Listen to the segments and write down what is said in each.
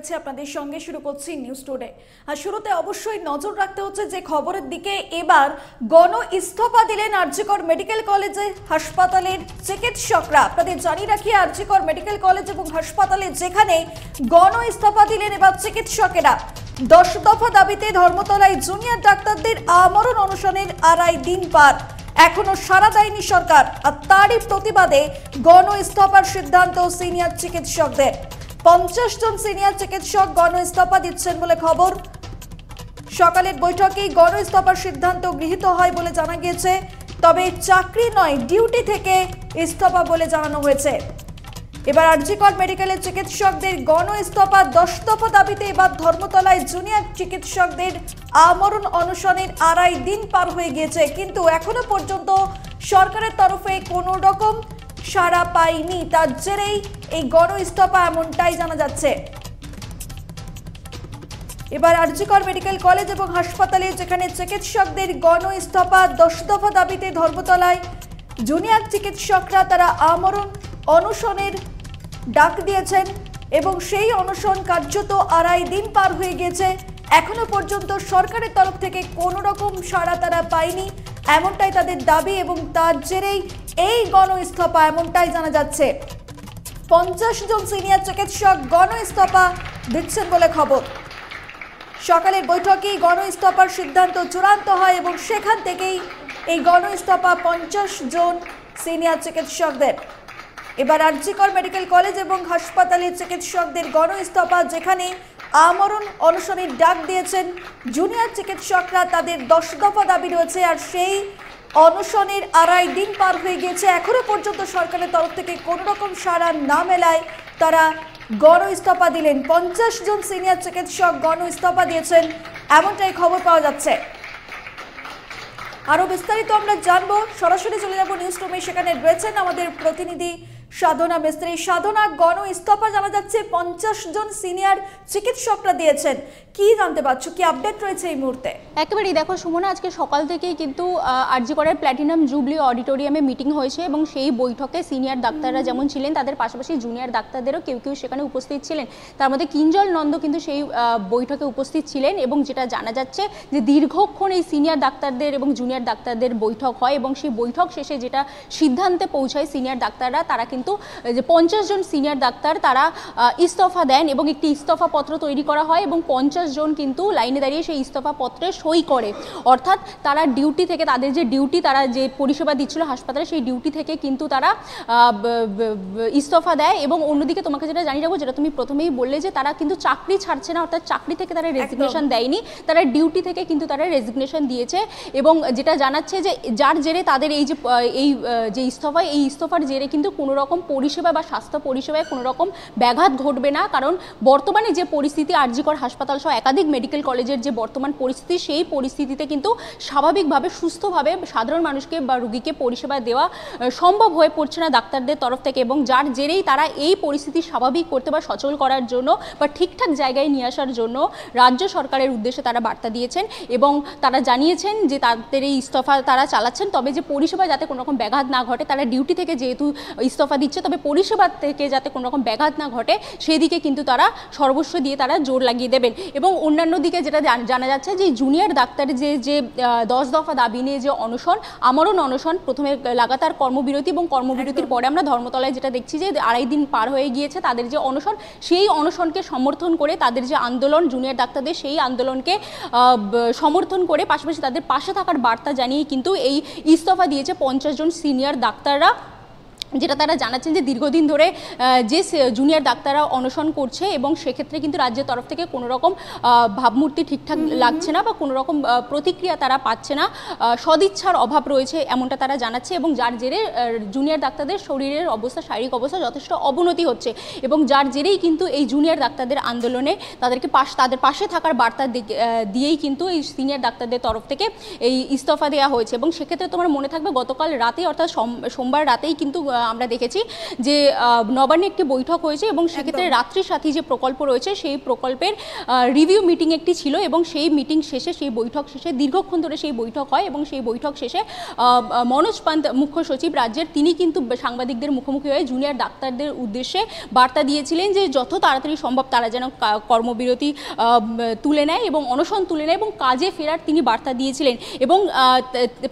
রয়েছে আপনাদের সঙ্গে শুরু করছি নিউজ টুডে আর শুরুতে অবশ্যই নজর রাখতে হচ্ছে যে খবরের দিকে এবার গণ ইস্তফা দিলেন আরজিকর মেডিকেল কলেজে হাসপাতালের চিকিৎসকরা আপনাদের জানিয়ে রাখি আরজিকর মেডিকেল কলেজ এবং হাসপাতালে যেখানে গণ ইস্তফা দিলেন এবার চিকিৎসকেরা দশ দফা দাবিতে ধর্মতলায় জুনিয়র ডাক্তারদের আমরণ অনশনের আড়াই দিন পার এখনো সারা দেয়নি সরকার আর তারই প্রতিবাদে গণ ইস্তফার সিদ্ধান্ত সিনিয়র চিকিৎসকদের পঞ্চাশ জন সিনিয়র চিকিৎসক গণ ইস্তফা দিচ্ছেন বলে খবর সকালের বৈঠকেই গণ ইস্তফার সিদ্ধান্ত গৃহীত হয় বলে জানা গিয়েছে তবে চাকরি নয় ডিউটি থেকে ইস্তফা বলে জানানো হয়েছে এবার আর্জিকর মেডিকেলের চিকিৎসকদের গণ ইস্তফা দাবিতে এবার ধর্মতলায় জুনিয়র চিকিৎসকদের আমরণ অনশনের আড়াই দিন পার হয়ে গিয়েছে কিন্তু এখনো পর্যন্ত সরকারের তরফে কোনো রকম সাড়া পায়নি তার জেরেই এই গণ ইস্তফা এমনটাই জানা যাচ্ছে এবার আরজিকর মেডিকেল কলেজ এবং হাসপাতালে যেখানে চিকিৎসকদের গণ ইস্তফা দশ দফা দাবিতে ধর্মতলায় জুনিয়র চিকিৎসকরা তারা আমরণ অনশনের ডাক দিয়েছেন এবং সেই অনশন কার্যত আড়াই দিন পার হয়ে গিয়েছে এখনো পর্যন্ত সরকারের তরফ থেকে কোনো রকম সাড়া তারা পায়নি এমনটাই তাদের দাবি এবং তার জেরেই এই গণ ইস্তফা এমনটাই জানা যাচ্ছে পঞ্চাশ জন সিনিয়র চিকিৎসক গণ ইস্তফা দিচ্ছেন বলে খবর সকালের বৈঠকেই গণ ইস্তফার সিদ্ধান্ত চূড়ান্ত হয় এবং সেখান থেকেই এই গণ ইস্তফা পঞ্চাশ জন সিনিয়র চিকিৎসকদের এবার আরজিকর মেডিকেল কলেজ এবং হাসপাতালের চিকিৎসকদের গণ ইস্তফা যেখানে আমরণ অনশনের ডাক দিয়েছেন জুনিয়র চিকিৎসকরা তাদের দশ দফা দাবি রয়েছে আর সেই অনশনের আড়াই দিন পার হয়ে গিয়েছে এখনও পর্যন্ত সরকারের তরফ থেকে কোনো রকম সাড়া না মেলায় তারা গণ ইস্তফা দিলেন পঞ্চাশ জন সিনিয়র চিকিৎসক গণ ইস্তফা দিয়েছেন এমনটাই খবর পাওয়া যাচ্ছে আরও বিস্তারিত আমরা জানবো সরাসরি চলে যাব নিউজ রুমে সেখানে রয়েছেন আমাদের প্রতিনিধি সাধনা মিস্ত্রি সাধনা গণ ইস্তফা জানা যাচ্ছে পঞ্চাশ জন সিনিয়র চিকিৎসকরা দিয়েছেন কি জানতে পারছো কি আপডেট রয়েছে এই মুহূর্তে একেবারেই দেখো সুমনা আজকে সকাল থেকেই কিন্তু আরজি করার প্ল্যাটিনাম জুবলি অডিটোরিয়ামে মিটিং হয়েছে এবং সেই বৈঠকে সিনিয়র ডাক্তাররা যেমন ছিলেন তাদের পাশাপাশি জুনিয়র ডাক্তারদেরও কেউ কেউ সেখানে উপস্থিত ছিলেন তার মধ্যে কিঞ্জল নন্দ কিন্তু সেই বৈঠকে উপস্থিত ছিলেন এবং যেটা জানা যাচ্ছে যে দীর্ঘক্ষণ এই সিনিয়র ডাক্তারদের এবং জুনিয়র ডাক্তারদের বৈঠক হয় এবং সেই বৈঠক শেষে যেটা সিদ্ধান্তে পৌঁছায় সিনিয়র ডাক্তাররা তারা কিন্তু কিন্তু যে পঞ্চাশ জন সিনিয়র ডাক্তার তারা ইস্তফা দেন এবং একটি ইস্তফা পত্র তৈরি করা হয় এবং পঞ্চাশ জন কিন্তু লাইনে দাঁড়িয়ে সেই ইস্তফা পত্রে সই করে অর্থাৎ তারা ডিউটি থেকে তাদের যে ডিউটি তারা যে পরিষেবা দিচ্ছিল হাসপাতালে সেই ডিউটি থেকে কিন্তু তারা ইস্তফা দেয় এবং অন্যদিকে তোমাকে যেটা জানিয়ে রাখবো যেটা তুমি প্রথমেই বললে যে তারা কিন্তু চাকরি ছাড়ছে না অর্থাৎ চাকরি থেকে তারা রেজিগনেশন দেয়নি তারা ডিউটি থেকে কিন্তু তারা রেজিগনেশন দিয়েছে এবং যেটা জানাচ্ছে যে যার জেরে তাদের এই যে এই যে ইস্তফা এই ইস্তফার জেরে কিন্তু কোনো রকম রকম পরিষেবা বা স্বাস্থ্য পরিষেবায় কোনো রকম ব্যাঘাত ঘটবে না কারণ বর্তমানে যে পরিস্থিতি আরজিকর হাসপাতাল সহ একাধিক মেডিকেল কলেজের যে বর্তমান পরিস্থিতি সেই পরিস্থিতিতে কিন্তু স্বাভাবিকভাবে সুস্থভাবে সাধারণ মানুষকে বা রুগীকে পরিষেবা দেওয়া সম্ভব হয়ে পড়ছে না ডাক্তারদের তরফ থেকে এবং যার জেরেই তারা এই পরিস্থিতি স্বাভাবিক করতে বা সচল করার জন্য বা ঠিকঠাক জায়গায় নিয়ে আসার জন্য রাজ্য সরকারের উদ্দেশ্যে তারা বার্তা দিয়েছেন এবং তারা জানিয়েছেন যে তাদের এই ইস্তফা তারা চালাচ্ছেন তবে যে পরিষেবা যাতে কোনো রকম ব্যাঘাত না ঘটে তারা ডিউটি থেকে যেহেতু ইস্তফা দিচ্ছে তবে পরিষেবার থেকে যাতে কোনো রকম ব্যাঘাত না ঘটে সেদিকে কিন্তু তারা সর্বস্ব দিয়ে তারা জোর লাগিয়ে দেবেন এবং অন্যান্য দিকে যেটা জানা যাচ্ছে যে জুনিয়র ডাক্তার যে যে দশ দফা দাবি নিয়ে যে অনশন আমারও অনশন প্রথমে লাগাতার কর্মবিরতি এবং কর্মবিরতির পরে আমরা ধর্মতলায় যেটা দেখছি যে আড়াই দিন পার হয়ে গিয়েছে তাদের যে অনশন সেই অনশনকে সমর্থন করে তাদের যে আন্দোলন জুনিয়র ডাক্তারদের সেই আন্দোলনকে সমর্থন করে পাশাপাশি তাদের পাশে থাকার বার্তা জানিয়ে কিন্তু এই ইস্তফা দিয়েছে পঞ্চাশ জন সিনিয়র ডাক্তাররা যেটা তারা জানাচ্ছেন যে দীর্ঘদিন ধরে যে জুনিয়র ডাক্তাররা অনশন করছে এবং সেক্ষেত্রে কিন্তু রাজ্যের তরফ থেকে কোনো রকম ভাবমূর্তি ঠিকঠাক লাগছে না বা কোনো রকম প্রতিক্রিয়া তারা পাচ্ছে না সদিচ্ছার অভাব রয়েছে এমনটা তারা জানাচ্ছে এবং যার জেরে জুনিয়র ডাক্তারদের শরীরের অবস্থা শারীরিক অবস্থা যথেষ্ট অবনতি হচ্ছে এবং যার জেরেই কিন্তু এই জুনিয়র ডাক্তারদের আন্দোলনে তাদেরকে পাশ তাদের পাশে থাকার বার্তা দিয়েই কিন্তু এই সিনিয়র ডাক্তারদের তরফ থেকে এই ইস্তফা দেওয়া হয়েছে এবং সেক্ষেত্রে তোমার মনে থাকবে গতকাল রাতে অর্থাৎ সোমবার রাতেই কিন্তু আমরা দেখেছি যে নবান্নে একটি বৈঠক হয়েছে এবং সেক্ষেত্রে রাত্রি সাথী যে প্রকল্প রয়েছে সেই প্রকল্পের রিভিউ মিটিং একটি ছিল এবং সেই মিটিং শেষে সেই বৈঠক শেষে দীর্ঘক্ষণ ধরে সেই বৈঠক হয় এবং সেই বৈঠক শেষে মনোজ পান্ত মুখ্য সচিব রাজ্যের তিনি কিন্তু সাংবাদিকদের মুখোমুখি হয়ে জুনিয়র ডাক্তারদের উদ্দেশ্যে বার্তা দিয়েছিলেন যে যত তাড়াতাড়ি সম্ভব তারা যেন কর্মবিরতি তুলে নেয় এবং অনশন তুলে নেয় এবং কাজে ফেরার তিনি বার্তা দিয়েছিলেন এবং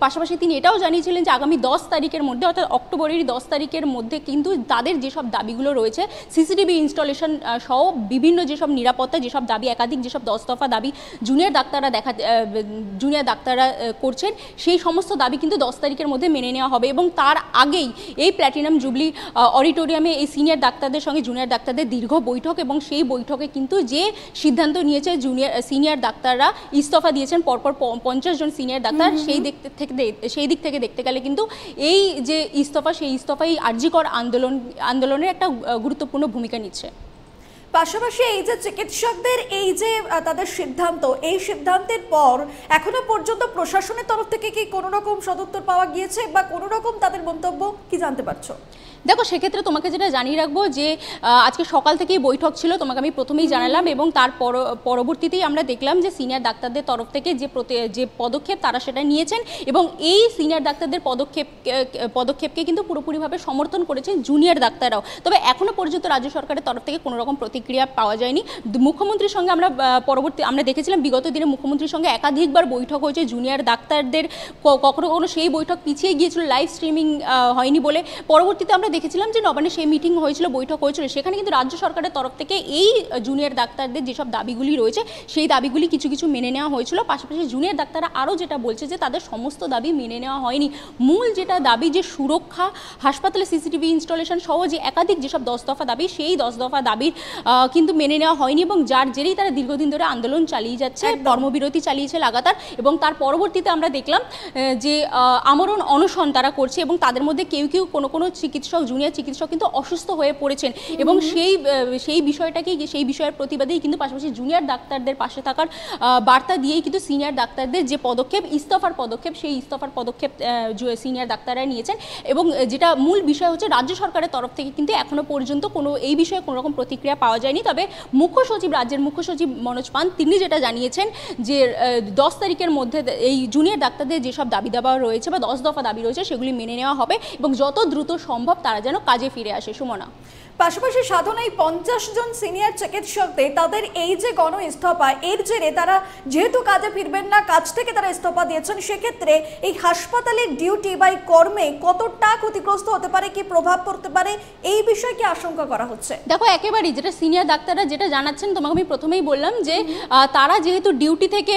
পাশাপাশি তিনি এটাও জানিয়েছিলেন যে আগামী দশ তারিখের মধ্যে অর্থাৎ অক্টোবরেরই দশ তারিখ তারিখের মধ্যে কিন্তু তাদের যেসব দাবিগুলো রয়েছে সিসিটিভি ইনস্টলেশন সহ বিভিন্ন যেসব নিরাপত্তা যেসব দাবি একাধিক যেসব দশ দফা দাবি জুনিয়র ডাক্তাররা দেখা জুনিয়র ডাক্তাররা করছেন সেই সমস্ত দাবি কিন্তু দশ তারিখের মধ্যে মেনে নেওয়া হবে এবং তার আগেই এই প্ল্যাটিনাম জুবলি অডিটোরিয়ামে এই সিনিয়র ডাক্তারদের সঙ্গে জুনিয়র ডাক্তারদের দীর্ঘ বৈঠক এবং সেই বৈঠকে কিন্তু যে সিদ্ধান্ত নিয়েছে জুনিয়র সিনিয়র ডাক্তাররা ইস্তফা দিয়েছেন পরপর পঞ্চাশ জন সিনিয়র ডাক্তার সেই দিক থেকে সেই দিক থেকে দেখতে গেলে কিন্তু এই যে ইস্তফা সেই ইস্তফা এই আর্জিকর আন্দোলন আন্দোলনের একটা গুরুত্বপূর্ণ ভূমিকা নিচ্ছে পাশাপাশি এই যে চিকিৎসকদের এই যে তাদের সিদ্ধান্ত এই সিদ্ধান্তের পর এখনো পর্যন্ত প্রশাসনের তরফ থেকে কি কোনো রকম সদুত্তর পাওয়া গিয়েছে বা কোনো রকম তাদের মন্তব্য কি জানতে পারছো দেখো সেক্ষেত্রে তোমাকে যেটা জানিয়ে রাখবো যে আজকে সকাল থেকেই বৈঠক ছিল তোমাকে আমি প্রথমেই জানালাম এবং তার পরবর্তীতেই আমরা দেখলাম যে সিনিয়র ডাক্তারদের তরফ থেকে যে যে পদক্ষেপ তারা সেটা নিয়েছেন এবং এই সিনিয়র ডাক্তারদের পদক্ষেপ পদক্ষেপকে কিন্তু পুরোপুরিভাবে সমর্থন করেছেন জুনিয়র ডাক্তাররাও তবে এখনও পর্যন্ত রাজ্য সরকারের তরফ থেকে কোনো রকম প্রতিক্রিয়া পাওয়া যায়নি মুখ্যমন্ত্রীর সঙ্গে আমরা পরবর্তী আমরা দেখেছিলাম বিগত দিনে মুখ্যমন্ত্রীর সঙ্গে একাধিকবার বৈঠক হয়েছে জুনিয়র ডাক্তারদের কখনো কখনো সেই বৈঠক পিছিয়ে গিয়েছিল লাইভ স্ট্রিমিং হয়নি বলে পরবর্তীতে আমরা আমরা দেখেছিলাম যে নবান্নে সেই মিটিং হয়েছিল বৈঠক হয়েছিল সেখানে কিন্তু রাজ্য সরকারের তরফ থেকে এই জুনিয়র ডাক্তারদের যেসব দাবিগুলি রয়েছে সেই দাবিগুলি কিছু কিছু মেনে নেওয়া হয়েছিল পাশাপাশি জুনিয়র ডাক্তাররা আরও যেটা বলছে যে তাদের সমস্ত দাবি মেনে নেওয়া হয়নি মূল যেটা দাবি যে সুরক্ষা হাসপাতালে সিসিটিভি ইনস্টলেশন সহ যে একাধিক যেসব দশ দফা দাবি সেই দশ দফা দাবির কিন্তু মেনে নেওয়া হয়নি এবং যার জেরেই তারা দীর্ঘদিন ধরে আন্দোলন চালিয়ে যাচ্ছে কর্মবিরতি চালিয়েছে লাগাতার এবং তার পরবর্তীতে আমরা দেখলাম যে আমরণ অনশন তারা করছে এবং তাদের মধ্যে কেউ কেউ কোনো কোনো চিকিৎসক চিকিৎসক জুনিয়র চিকিৎসক কিন্তু অসুস্থ হয়ে পড়েছেন এবং সেই সেই বিষয়টাকেই সেই বিষয়ের প্রতিবাদেই কিন্তু পাশাপাশি জুনিয়র ডাক্তারদের পাশে থাকার বার্তা দিয়েই কিন্তু সিনিয়র ডাক্তারদের যে পদক্ষেপ ইস্তফার পদক্ষেপ সেই ইস্তফার পদক্ষেপ সিনিয়র ডাক্তাররা নিয়েছেন এবং যেটা মূল বিষয় হচ্ছে রাজ্য সরকারের তরফ থেকে কিন্তু এখনও পর্যন্ত কোনো এই বিষয়ে কোনো রকম প্রতিক্রিয়া পাওয়া যায়নি তবে মুখ্য সচিব রাজ্যের মুখ্য সচিব মনোজ পান তিনি যেটা জানিয়েছেন যে দশ তারিখের মধ্যে এই জুনিয়র ডাক্তারদের যেসব দাবি দাবা রয়েছে বা দশ দফা দাবি রয়েছে সেগুলি মেনে নেওয়া হবে এবং যত দ্রুত সম্ভব তারা যেন কাজে ফিরে আসে সুমনা পাশাপাশি সাধনায় পঞ্চাশ জন সিনিয়র চিকিৎসকদের তাদের এই যে গণ ইস্তফা এর জেরে তারা যেহেতু কাজে ফিরবেন না কাজ থেকে তারা ইস্তফা দিয়েছেন সেক্ষেত্রে এই হাসপাতালের ডিউটি বা কর্মে কতটা ক্ষতিগ্রস্ত হতে পারে কি প্রভাব পড়তে পারে এই বিষয়ে কি আশঙ্কা করা হচ্ছে দেখো একেবারেই যেটা সিনিয়র ডাক্তাররা যেটা জানাচ্ছেন তোমাকে আমি প্রথমেই বললাম যে তারা যেহেতু ডিউটি থেকে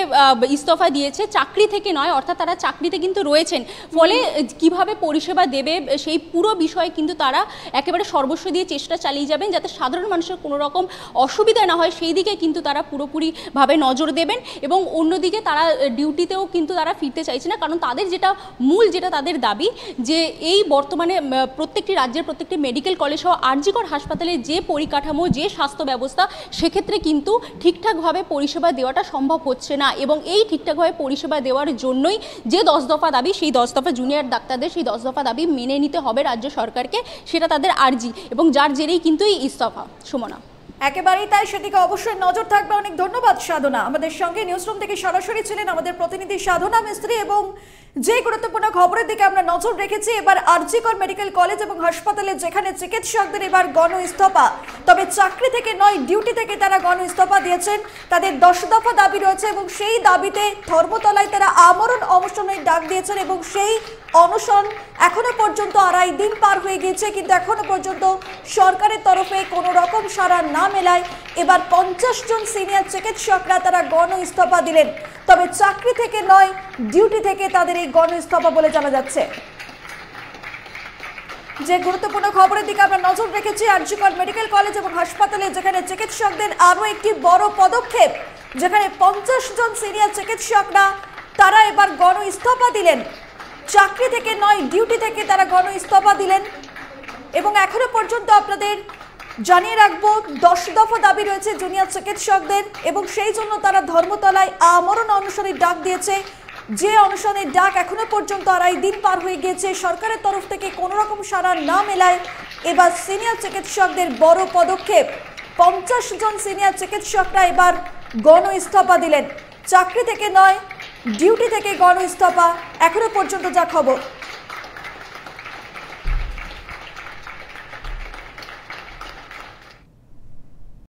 ইস্তফা দিয়েছে চাকরি থেকে নয় অর্থাৎ তারা চাকরিতে কিন্তু রয়েছেন ফলে কিভাবে পরিষেবা দেবে সেই পুরো বিষয়ে কিন্তু তারা একেবারে সর্বস্ব দিয়ে চেষ্টা প্রচেষ্টা চালিয়ে যাবেন যাতে সাধারণ মানুষের কোনো রকম অসুবিধা না হয় সেই দিকে কিন্তু তারা পুরোপুরিভাবে নজর দেবেন এবং অন্যদিকে তারা ডিউটিতেও কিন্তু তারা ফিরতে চাইছে না কারণ তাদের যেটা মূল যেটা তাদের দাবি যে এই বর্তমানে প্রত্যেকটি রাজ্যের প্রত্যেকটি মেডিকেল কলেজ সহ আর্জিকর হাসপাতালে যে পরিকাঠামো যে স্বাস্থ্য ব্যবস্থা সেক্ষেত্রে কিন্তু ঠিকঠাকভাবে পরিষেবা দেওয়াটা সম্ভব হচ্ছে না এবং এই ঠিকঠাকভাবে পরিষেবা দেওয়ার জন্যই যে দশ দফা দাবি সেই দশ দফা জুনিয়র ডাক্তারদের সেই দশ দফা দাবি মেনে নিতে হবে রাজ্য সরকারকে সেটা তাদের আর্জি এবং যার জেরেই কিন্তু এই ইস্তফা সুমনা একেবারেই তাই সেদিকে অবশ্যই নজর থাকবে অনেক ধন্যবাদ সাধনা আমাদের সঙ্গে নিউজরুম থেকে সরাসরি ছিলেন আমাদের প্রতিনিধি সাধনা মিস্ত্রি এবং যে গুরুত্বপূর্ণ খবরের দিকে আমরা নজর রেখেছি এবার আরজিকর মেডিকেল কলেজ এবং হাসপাতালে যেখানে চিকিৎসকদের এবার গণ ইস্তফা তবে চাকরি থেকে নয় ডিউটি থেকে তারা গণ ইস্তফা দিয়েছেন তাদের দশ দফা দাবি রয়েছে এবং সেই দাবিতে ধর্মতলায় তারা আমরণ অনশনের ডাক দিয়েছেন এবং সেই অনশন এখনো পর্যন্ত আড়াই দিন পার হয়ে গিয়েছে কিন্তু এখনো পর্যন্ত সরকারের তরফে কোনো রকম সাড়া না মেলায় এবার পঞ্চাশ জন সিনিয়র চিকিৎসকরা তারা গণ ইস্তফা দিলেন তবে চাকরি থেকে নয় ডিউটি থেকে তাদের এই গণ ইস্তফা বলে জানা যাচ্ছে যে গুরুত্বপূর্ণ খবরের দিকে আমরা নজর রেখেছি আর্যকর মেডিকেল কলেজ এবং হাসপাতালে যেখানে চিকিৎসকদের আরও একটি বড় পদক্ষেপ যেখানে পঞ্চাশ জন সিনিয়র চিকিৎসকরা তারা এবার গণ ইস্তফা দিলেন চাকরি থেকে নয় ডিউটি থেকে তারা গণ ইস্তফা দিলেন এবং এখনো পর্যন্ত আপনাদের জানিয়ে রাখবো দশ দফা দাবি রয়েছে জুনিয়র চিকিৎসকদের এবং সেই জন্য তারা ধর্মতলায় আমরণ অনুসারে ডাক দিয়েছে যে অনশনের ডাক এখনো পর্যন্ত আড়াই দিন পার হয়ে গিয়েছে সরকারের তরফ থেকে কোনো রকম না মেলায় এবার সিনিয়র চিকিৎসকদের বড় পদক্ষেপ পঞ্চাশ জন সিনিয়র চিকিৎসকরা এবার গণ ইস্তফা দিলেন চাকরি থেকে নয় ডিউটি থেকে গণ ইস্তফা এখনো পর্যন্ত যা খবর